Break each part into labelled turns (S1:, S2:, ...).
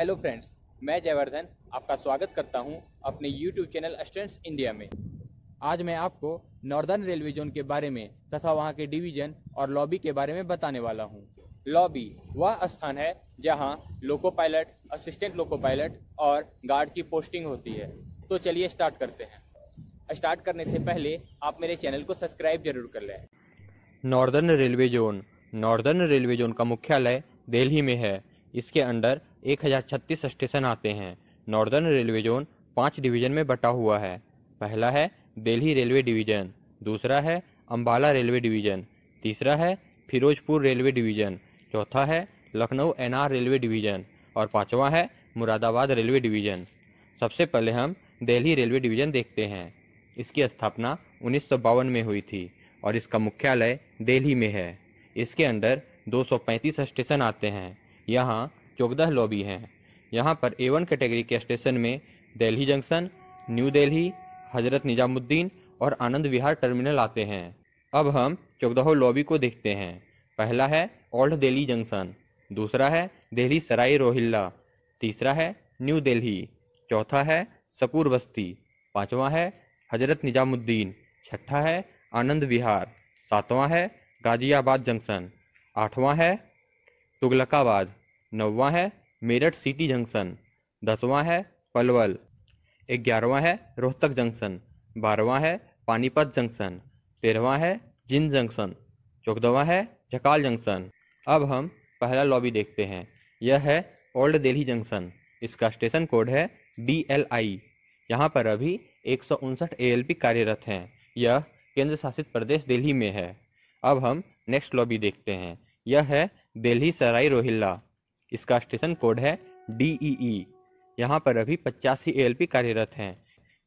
S1: Hello friends मैं जयवर्धन आपका स्वागत करता हूं अपने यूट्यूब चैनल स्टेंट्स इंडिया में आज मैं आपको नॉर्दर्न रेलवे जोन के बारे में तथा वहां के डिवीजन और लॉबी के बारे में बताने वाला हूं। लॉबी वह स्थान है जहां loco pilot assistant loco pilot और गार्ड की पोस्टिंग होती है तो चलिए स्टार्ट करते हैं स्टार्ट करने से पहले आप मेरे चैनल को सब्सक्राइब जरूर कर लें northern railway zone northern railway zone का मुख्यालय दिल्ली में है इसके अंडर एक हज़ार छत्तीस स्टेशन आते हैं नॉर्दर्न रेलवे जोन पाँच डिवीज़न में बटा हुआ है पहला है दिल्ली रेलवे डिवीज़न दूसरा है अम्बाला रेलवे डिवीज़न तीसरा है फिरोजपुर रेलवे डिवीज़न चौथा है लखनऊ एनआर रेलवे डिवीज़न और पाँचवा है मुरादाबाद रेलवे डिवीज़न सबसे पहले हम दिल्ली रेलवे डिवीज़न देखते हैं इसकी स्थापना उन्नीस में हुई थी और इसका मुख्यालय दिल्ली में है इसके अंडर 235 स्टेशन आते हैं यहाँ चौदह लॉबी हैं यहाँ पर ए वन कैटेगरी के स्टेशन में दिल्ली जंक्शन न्यू दिल्ली हजरत निजामुद्दीन और आनंद विहार टर्मिनल आते हैं अब हम चौदहों लॉबी को देखते हैं पहला है ओल्ड दिल्ली जंक्शन दूसरा है दिल्ली सराय रोहिल्ला तीसरा है न्यू दिल्ली चौथा है सपूर बस्ती पाँचवा है हजरत निजामुद्दीन छठा है आनंद विहार सातवां है गाजियाबाद जंक्शन आठवां है तुगलकाबाद नौवा है मेरठ सिटी जंक्शन दसवां है पलवल ग्यारहवा है रोहतक जंक्शन बारहवां है पानीपत जंक्शन तेरहवा है जिन जंक्शन चौदहवा है झकाल जंक्शन अब हम पहला लॉबी देखते हैं यह है ओल्ड दिल्ली जंक्शन इसका स्टेशन कोड है डी एल आई यहाँ पर अभी एक सौ उनसठ ए एल पी कार्यरत हैं यह केंद्र शासित प्रदेश दिल्ली में है अब हम नेक्स्ट लॉबी देखते हैं यह है दिल्ली सराय रोहिल्ला इसका स्टेशन कोड है डी ई ई यहाँ पर अभी पचासी ए कार्यरत हैं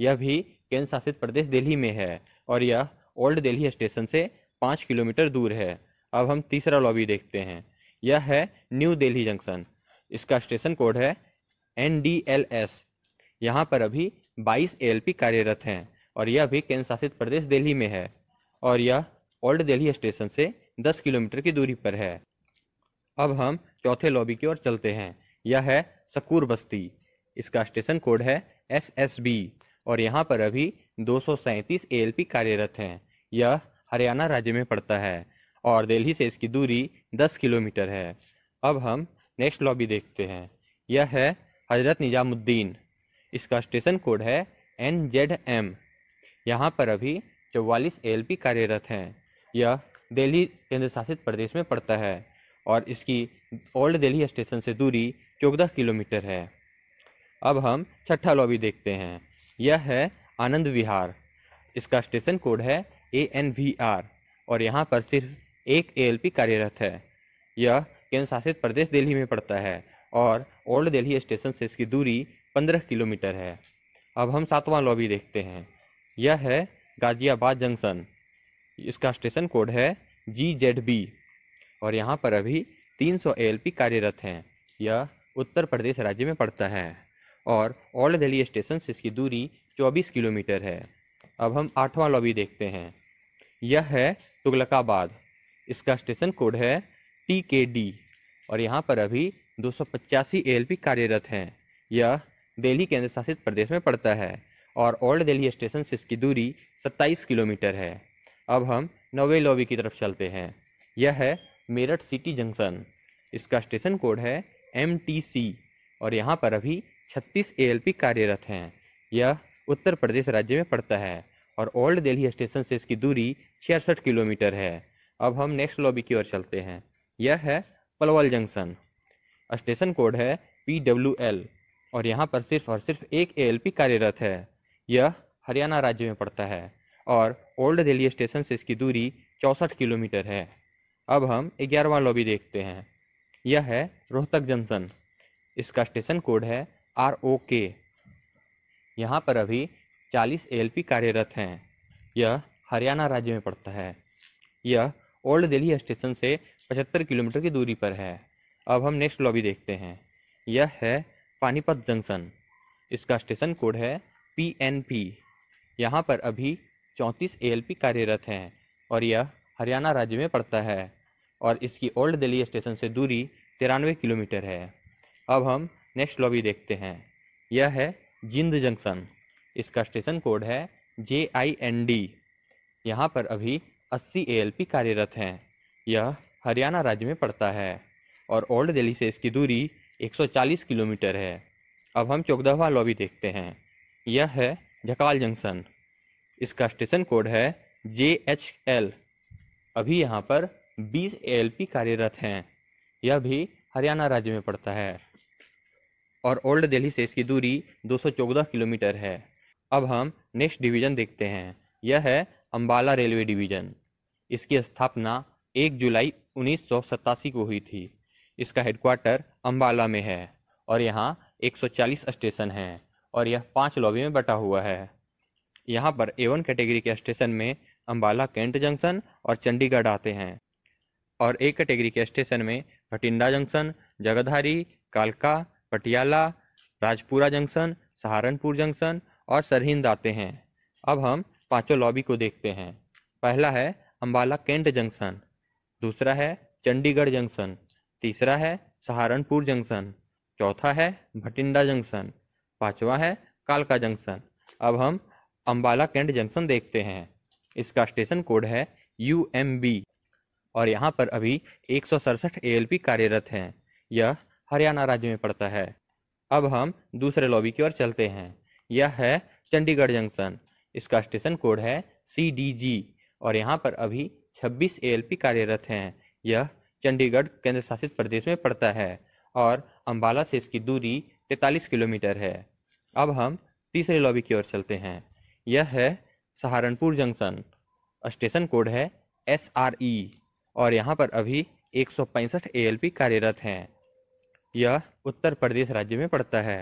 S1: यह भी केंद्र शासित प्रदेश दिल्ली में है और यह ओल्ड दिल्ली स्टेशन से पाँच किलोमीटर दूर है अब हम तीसरा लॉबी देखते हैं यह है न्यू दिल्ली जंक्शन इसका स्टेशन कोड है एन डी एल एस यहाँ पर अभी बाईस ए कार्यरत हैं और यह भी केंद्र शासित प्रदेश दिल्ली में है और यह ओल्ड दिल्ली स्टेशन से दस किलोमीटर की दूरी पर है अब हम चौथे लॉबी की ओर चलते हैं यह है सकूर बस्ती इसका स्टेशन कोड है एस एस बी और यहाँ पर अभी दो सौ सैंतीस ए एल पी कार्यरत हैं यह हरियाणा राज्य में पड़ता है और दिल्ली से इसकी दूरी दस किलोमीटर है अब हम नेक्स्ट लॉबी देखते हैं यह है हजरत निजामुद्दीन इसका स्टेशन कोड है एन जेड एम यहाँ पर अभी चौवालीस एल पी कार्यरत हैं यह दिल्ली केंद्र शासित प्रदेश में पड़ता है और इसकी ओल्ड दिल्ली स्टेशन से दूरी चौदह किलोमीटर है अब हम छठा लॉबी देखते हैं यह है आनंद विहार इसका स्टेशन कोड है ए एन वी आर और यहाँ पर सिर्फ एक ए एल पी कार्यरत है यह केंद्र शासित प्रदेश दिल्ली में पड़ता है और ओल्ड दिल्ली स्टेशन से इसकी दूरी पंद्रह किलोमीटर है अब हम सातवां लॉबी देखते हैं यह है गाजियाबाद जंक्शन इसका स्टेशन कोड है जी जेड बी और यहाँ पर अभी 300 सौ कार्यरत हैं यह उत्तर प्रदेश राज्य में पड़ता है और ओल्ड दिल्ली स्टेशन से इसकी दूरी 24 किलोमीटर है अब हम आठवां लॉबी देखते हैं यह है तुगलकाबाद इसका स्टेशन कोड है टी के डी और यहाँ पर अभी दो सौ कार्यरत हैं यह दिल्ली केंद्र शासित प्रदेश में पड़ता है और ओल्ड दिल्ली स्टेशन से इसकी दूरी 27 किलोमीटर है अब हम नवे लॉबी की तरफ चलते हैं यह है मेरठ सिटी जंक्शन इसका स्टेशन कोड है एम और यहाँ पर अभी छत्तीस ए कार्यरत हैं यह उत्तर प्रदेश राज्य में पड़ता है और ओल्ड दिल्ली स्टेशन से इसकी दूरी छियासठ किलोमीटर है अब हम नेक्स्ट लॉबी की ओर चलते हैं यह है पलवल जंक्शन स्टेशन कोड है पी डब्ल्यू एल और यहाँ पर सिर्फ और सिर्फ एक ए कार्यरत है यह हरियाणा राज्य में पड़ता है और ओल्ड दिल्ली स्टेशन से इसकी दूरी चौंसठ किलोमीटर है अब हम ग्यारहवा लॉबी देखते हैं यह है रोहतक जंक्शन इसका स्टेशन कोड है आर ओ के यहाँ पर अभी 40 एल कार्यरत हैं यह हरियाणा राज्य में पड़ता है यह ओल्ड दिल्ली स्टेशन से 75 किलोमीटर की दूरी पर है अब हम नेक्स्ट लॉबी देखते हैं यह है पानीपत जंक्शन इसका स्टेशन कोड है पी एन पी यहाँ पर अभी चौंतीस ए कार्यरत हैं और यह हरियाणा राज्य में पड़ता है और इसकी ओल्ड दिल्ली स्टेशन से दूरी तिरानवे किलोमीटर है अब हम नेक्स्ट लॉबी देखते हैं यह है जिंद जंक्शन इसका स्टेशन कोड है जे आई एन डी यहाँ पर अभी एल पी कार्यरत हैं यह हरियाणा राज्य में पड़ता है और ओल्ड दिल्ली से इसकी दूरी 140 किलोमीटर है अब हम चौकदहवा लॉबी देखते हैं यह है झकाल जंक्शन इसका स्टेशन कोड है जे एच एल अभी यहाँ पर बीस ए कार्यरत हैं यह भी हरियाणा राज्य में पड़ता है और ओल्ड दिल्ली से इसकी दूरी 214 किलोमीटर है अब हम नेक्स्ट डिवीज़न देखते हैं यह है अम्बाला रेलवे डिवीज़न इसकी स्थापना 1 जुलाई उन्नीस को हुई थी इसका हेडक्वार्टर अम्बाला में है और यहाँ 140 स्टेशन हैं और यह पांच लॉबी में बटा हुआ है यहाँ पर एवन कैटेगरी के स्टेशन में अम्बाला कैंट जंक्शन और चंडीगढ़ आते हैं और ए कैटेगरी के स्टेशन में भटिंडा जंक्शन जगधारी कालका पटियाला राजपुरा जंक्शन सहारनपुर जंक्शन और सरहिंद आते हैं अब हम पांचों लॉबी को देखते हैं पहला है अंबाला कैंट जंक्शन दूसरा है चंडीगढ़ जंक्शन तीसरा है सहारनपुर जंक्शन चौथा है भटिंडा जंक्शन पांचवा है कालका जंक्शन अब हम अंबाला कैंट जंक्शन देखते हैं इसका स्टेशन कोड है यू एम बी और यहाँ पर अभी एक सौ कार्यरत हैं यह हरियाणा राज्य में पड़ता है अब हम दूसरे लॉबी की ओर चलते हैं यह है चंडीगढ़ जंक्शन इसका स्टेशन कोड है सी डी जी और यहाँ पर अभी 26 ए कार्यरत हैं यह चंडीगढ़ केंद्र शासित प्रदेश में पड़ता है और अंबाला से इसकी दूरी 43 किलोमीटर है अब हम तीसरे लॉबी की ओर चलते हैं यह है सहारनपुर जंक्शन स्टेशन कोड है एस आर ई और यहाँ पर अभी एक सौ पैंसठ ए कार्यरत हैं यह उत्तर प्रदेश राज्य में पड़ता है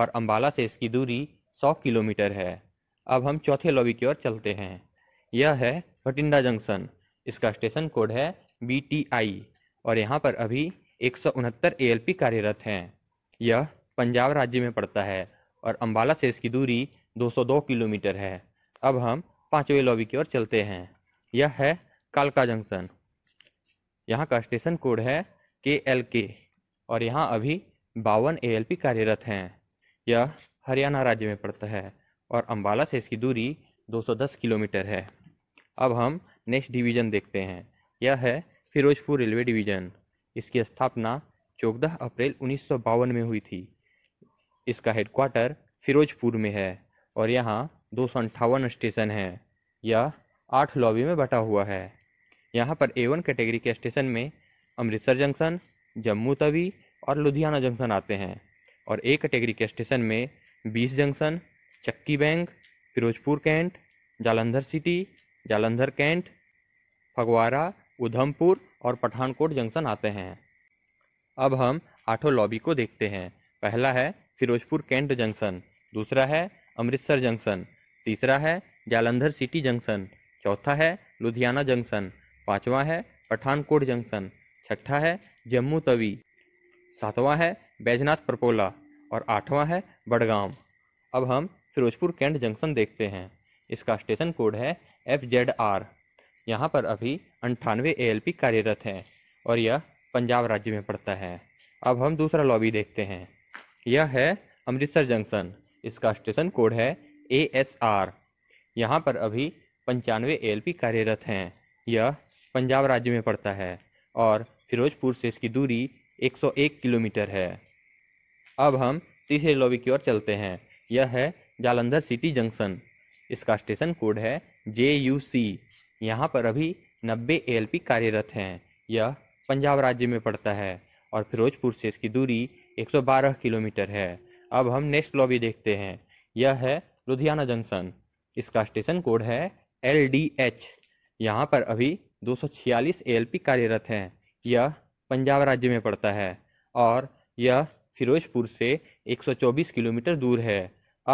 S1: और अम्बाला से इसकी दूरी 100 किलोमीटर है अब हम चौथे लॉबी की ओर चलते हैं यह है भटिंडा जंक्शन इसका स्टेशन कोड है बी और यहाँ पर अभी एक सौ कार्यरत हैं यह पंजाब राज्य में पड़ता है और अम्बाला से इसकी दूरी 202 किलोमीटर है अब हम पाँचवें लॉबी की ओर चलते हैं यह है कालका जंक्शन यहाँ का स्टेशन कोड है के एल के और यहाँ अभी बावन ए एल पी कार्यरत हैं यह हरियाणा राज्य में पड़ता है और अम्बाला से इसकी दूरी 210 किलोमीटर है अब हम नेक्स्ट डिवीज़न देखते हैं यह है फिरोजपुर रेलवे डिवीज़न इसकी स्थापना चौदह अप्रैल उन्नीस में हुई थी इसका हेडक्वार्टर फिरोजपुर में है और यहाँ दो स्टेशन है यह आठ लॉबी में बटा हुआ है यहाँ पर ए वन कैटेगरी के स्टेशन में अमृतसर जंक्शन जम्मू तवी और लुधियाना जंक्शन आते हैं और ए कैटेगरी के स्टेशन में बीस junction Chakki Bank Ferozepur cantt Jalandhar city Jalandhar cantt Phagwara Udhampur और पठानकोट जंक्शन आते हैं अब हम आठों लॉबी को देखते हैं पहला है फिरोजपुर कैंट जंक्शन दूसरा है अमृतसर जंक्शन तीसरा है जालंधर सिटी जंक्शन चौथा है लुधियाना जंक्शन पाँचवा है पठानकोट जंक्शन छठा है जम्मू तवी सातवां है बैजनाथ परपोला और आठवां है बड़गाम अब हम फिरोजपुर कैंट जंक्शन देखते हैं इसका स्टेशन कोड है एफ जेड आर यहाँ पर अभी अंठानवे ए एल पी कार्यरत हैं और यह पंजाब राज्य में पड़ता है अब हम दूसरा लॉबी देखते हैं यह है अमृतसर जंक्शन इसका स्टेशन कोड है ए एस आर यहाँ पर अभी पंचानवे ए एल पी कार्यरत हैं यह पंजाब राज्य में पड़ता है और फिरोजपुर से इसकी दूरी 101 किलोमीटर है अब हम तीसरे लॉबी की ओर चलते हैं यह है जालंधर सिटी जंक्शन इसका स्टेशन कोड है जे यू सी यहाँ पर अभी नब्बे ए एल पी कार्यरत हैं यह पंजाब राज्य में पड़ता है और फिरोजपुर से इसकी दूरी 112 किलोमीटर है अब हम नेक्स्ट लॉबी देखते हैं यह है लुधियाना जंक्शन इसका स्टेशन कोड है एल डी एच यहाँ पर अभी 246 सौ कार्यरत हैं यह पंजाब राज्य में पड़ता है और यह फिरोजपुर से 124 किलोमीटर दूर है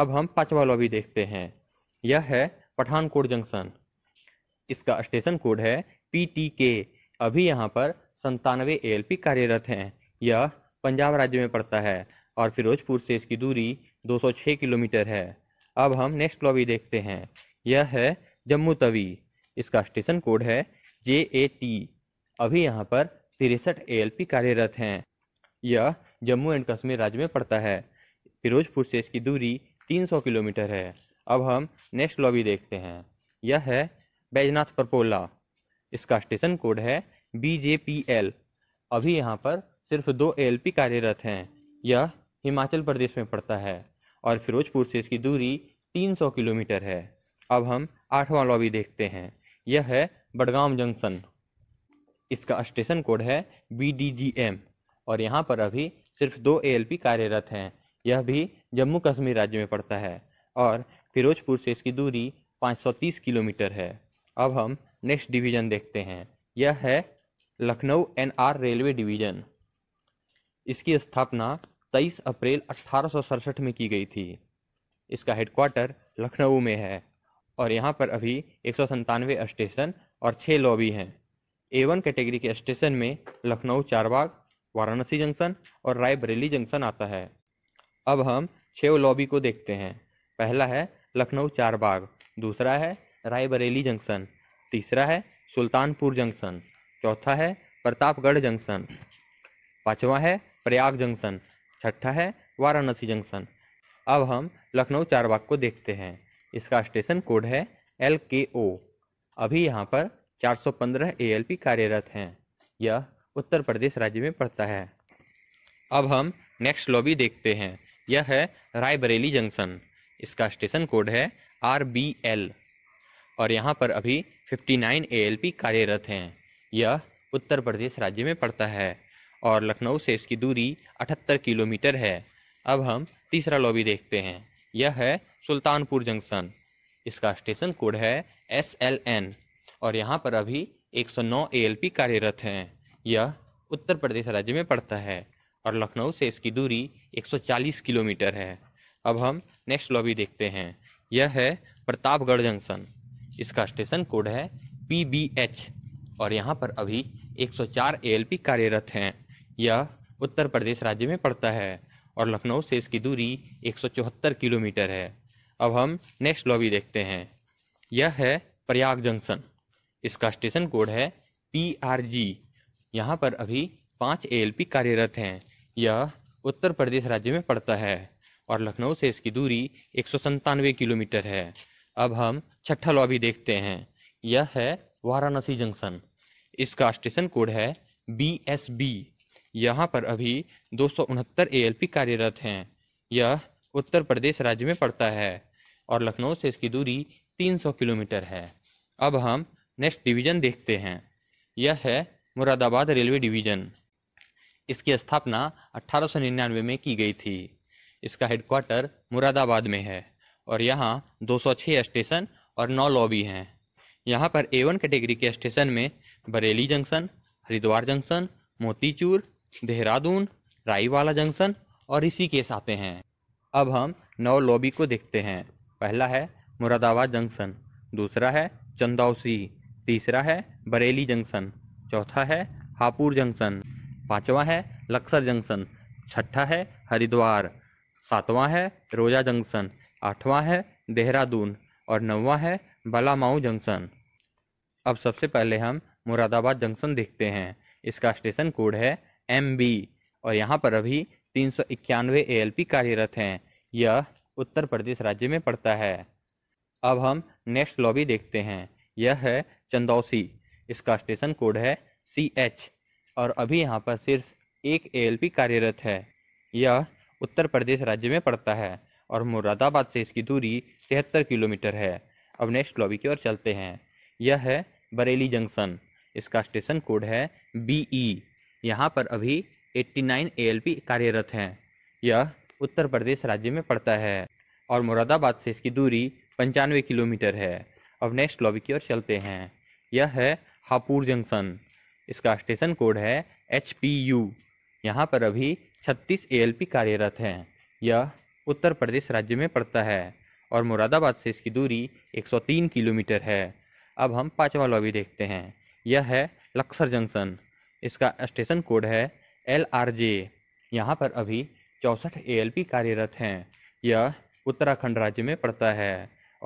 S1: अब हम पाँचवा लॉबी देखते हैं यह है पठानकोट जंक्शन इसका स्टेशन कोड है पी अभी यहाँ पर संतानवे ए कार्यरत हैं यह पंजाब राज्य में पड़ता है और फिरोजपुर से इसकी दूरी 206 किलोमीटर है अब हम नेक्स्ट लॉबी देखते हैं यह है जम्मू तवी इसका स्टेशन कोड है जे ए टी अभी यहाँ पर तिरसठ ए कार्यरत हैं यह जम्मू एंड कश्मीर राज्य में पड़ता है फिरोजपुर से इसकी दूरी 300 किलोमीटर है अब हम नेक्स्ट लॉबी देखते हैं यह है बैजनाथ परपोला इसका स्टेशन कोड है बी जे पी एल अभी यहाँ पर सिर्फ दो एल पी कार्यरत हैं यह हिमाचल प्रदेश में पड़ता है और फिरोजपुर से इसकी दूरी 300 किलोमीटर है अब हम आठवां लॉबी देखते हैं यह है बड़गाम जंक्शन इसका स्टेशन कोड है बी डी जी एम और यहाँ पर अभी सिर्फ दो ए कार्यरत हैं यह भी जम्मू कश्मीर राज्य में पड़ता है और फिरोजपुर से इसकी दूरी 530 किलोमीटर है अब हम नेक्स्ट डिवीज़न देखते हैं यह है लखनऊ एनआर रेलवे डिवीज़न इसकी स्थापना 23 अप्रैल अठारह में की गई थी इसका हेडक्वार्टर लखनऊ में है और यहाँ पर अभी एक स्टेशन और छः लॉबी हैं ए वन कैटेगरी के स्टेशन में लखनऊ चारबाग वाराणसी जंक्शन और रायबरेली जंक्शन आता है अब हम छः लॉबी को देखते हैं पहला है लखनऊ चारबाग दूसरा है रायबरेली जंक्शन तीसरा है सुल्तानपुर जंक्शन चौथा है प्रतापगढ़ जंक्शन पाँचवा है प्रयाग जंक्शन छठा है वाराणसी जंक्शन अब हम लखनऊ चारबाग को देखते हैं इसका स्टेशन कोड है एल के ओ अभी यहाँ पर 415 एएलपी कार्यरत हैं यह उत्तर प्रदेश राज्य में पड़ता है अब हम नेक्स्ट लॉबी देखते हैं यह है रायबरेली जंक्शन इसका स्टेशन कोड है आर बी एल और यहाँ पर अभी 59 एएलपी कार्यरत हैं यह उत्तर प्रदेश राज्य में पड़ता है और लखनऊ से इसकी दूरी 78 किलोमीटर है अब हम तीसरा लॉबी देखते हैं यह है सुल्तानपुर जंक्शन इसका स्टेशन कोड है एस एल एन और यहाँ पर अभी 109 पी कार्यरत हैं यह उत्तर प्रदेश राज्य में पड़ता है और लखनऊ से इसकी दूरी 140 किलोमीटर है अब हम नेक्स्ट लॉबी देखते हैं यह है प्रतापगढ़ जंक्शन इसका स्टेशन कोड है पी बी एच और यहाँ पर अभी 104 पी कार्यरत हैं यह उत्तर प्रदेश राज्य में पड़ता है और लखनऊ से इसकी दूरी एक किलोमीटर है अब हम नेक्स्ट लॉबी देखते हैं यह है प्रयाग जंक्शन इसका स्टेशन कोड है पी आर जी यहाँ पर अभी पाँच ए एल पी कार्यरत हैं यह उत्तर प्रदेश राज्य में पड़ता है और लखनऊ से इसकी दूरी एक सौ किलोमीटर है अब हम छठा लॉबी देखते हैं यह है वाराणसी जंक्शन इसका स्टेशन कोड है बी एस बी यहाँ पर अभी दो सौ उनहत्तर ए एल पी कार्यरत हैं यह उत्तर प्रदेश राज्य में पड़ता है और लखनऊ से इसकी दूरी 300 किलोमीटर है अब हम नेक्स्ट डिवीज़न देखते हैं यह है मुरादाबाद रेलवे डिवीज़न इसकी स्थापना अट्ठारह में की गई थी इसका हेडक्वार्टर मुरादाबाद में है और यहाँ 206 स्टेशन और 9 लॉबी हैं यहाँ पर ए वन कैटेगरी के स्टेशन में Bareilly junction Haridwar junction Motichur Dehradun Raiwala junction और के आते हैं अब हम नौ लॉबी को देखते हैं पहला है मुरादाबाद जंक्शन दूसरा है चंदौसी तीसरा है बरेली जंक्शन चौथा है हापुर जंक्शन पांचवा है लक्सर जंक्शन छठा है हरिद्वार सातवां है रोजा जंक्शन आठवां है देहरादून और नौवां है बलामाऊ जंक्शन अब सबसे पहले हम मुरादाबाद जंक्शन देखते हैं इसका स्टेशन कोड है एम बी और यहाँ पर अभी तीन सौ इक्यानवे ए कार्यरत हैं यह उत्तर प्रदेश राज्य में पड़ता है अब हम नेक्स्ट लॉबी देखते हैं यह है चंदौसी इसका स्टेशन कोड है सी एच और अभी यहाँ पर सिर्फ एक ए कार्यरत है यह उत्तर प्रदेश राज्य में पड़ता है और मुरादाबाद से इसकी दूरी तिहत्तर किलोमीटर है अब नेक्स्ट लॉबी की ओर चलते हैं यह है बरेली जंक्शन इसका स्टेशन कोड है बी ई e। यहाँ पर अभी 89 पी कार्यरत हैं यह उत्तर प्रदेश राज्य में पड़ता है और मुरादाबाद से इसकी दूरी पंचानवे किलोमीटर है अब नेक्स्ट लॉबी की ओर चलते हैं यह है हापूर जंक्शन इसका स्टेशन कोड है एच पी यू यहाँ पर अभी 36 पी कार्यरत हैं यह उत्तर प्रदेश राज्य में पड़ता है और मुरादाबाद से इसकी दूरी 103 किलोमीटर है अब हम पाँचवा लॉबी देखते हैं यह है लक्सर जंक्शन इसका स्टेशन कोड है एल आर जे यहाँ पर अभी चौंसठ ए कार्यरत हैं यह उत्तराखंड राज्य में पड़ता है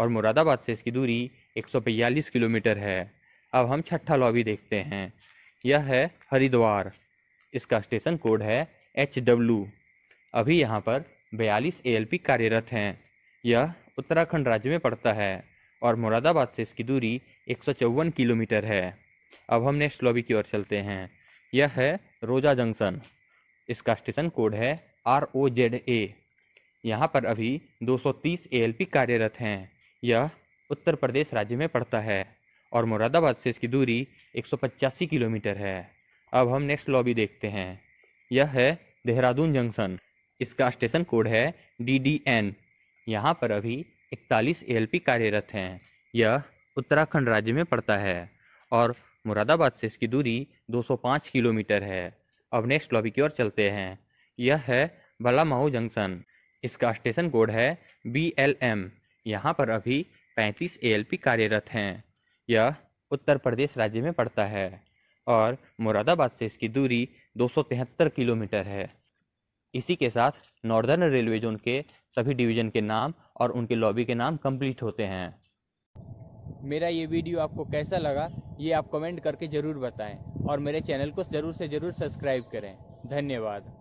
S1: और मुरादाबाद से इसकी दूरी एक किलोमीटर है अब हम छठा लॉबी देखते हैं यह है हरिद्वार इसका स्टेशन कोड है एच डब्ल्यू अभी यहाँ पर बयालीस ए कार्यरत हैं यह उत्तराखंड राज्य में पड़ता है और मुरादाबाद से इसकी दूरी एक किलोमीटर है अब हम नेक्स्ट लॉबी की ओर चलते हैं यह है रोजा जंक्शन इसका स्टेशन कोड है आर ओ जेड ए यहाँ पर अभी 230 पी कार्यरत हैं यह उत्तर प्रदेश राज्य में पड़ता है और मुरादाबाद से इसकी दूरी एक किलोमीटर है अब हम नेक्स्ट लॉबी देखते हैं यह है देहरादून जंक्शन इसका स्टेशन कोड है डी डी एन यहाँ पर अभी 41 पी कार्यरत हैं यह उत्तराखंड राज्य में पड़ता है और मुरादाबाद से इसकी दूरी 205 किलोमीटर है अब नेक्स्ट लॉबी की ओर चलते हैं यह है भलामाऊ जंक्शन इसका स्टेशन कोड है बी एल एम यहाँ पर अभी पैंतीस ए एल पी कार्यरत हैं यह उत्तर प्रदेश राज्य में पड़ता है और मुरादाबाद से इसकी दूरी तिहत्तर किलोमीटर है इसी के साथ नॉर्दर्न रेलवे जोन के सभी डिवीज़न के नाम और उनके लॉबी के नाम कंप्लीट होते हैं मेरा ये वीडियो आपको कैसा लगा ये आप कमेंट करके ज़रूर बताएं और मेरे चैनल को ज़रूर से ज़रूर सब्सक्राइब करें धन्यवाद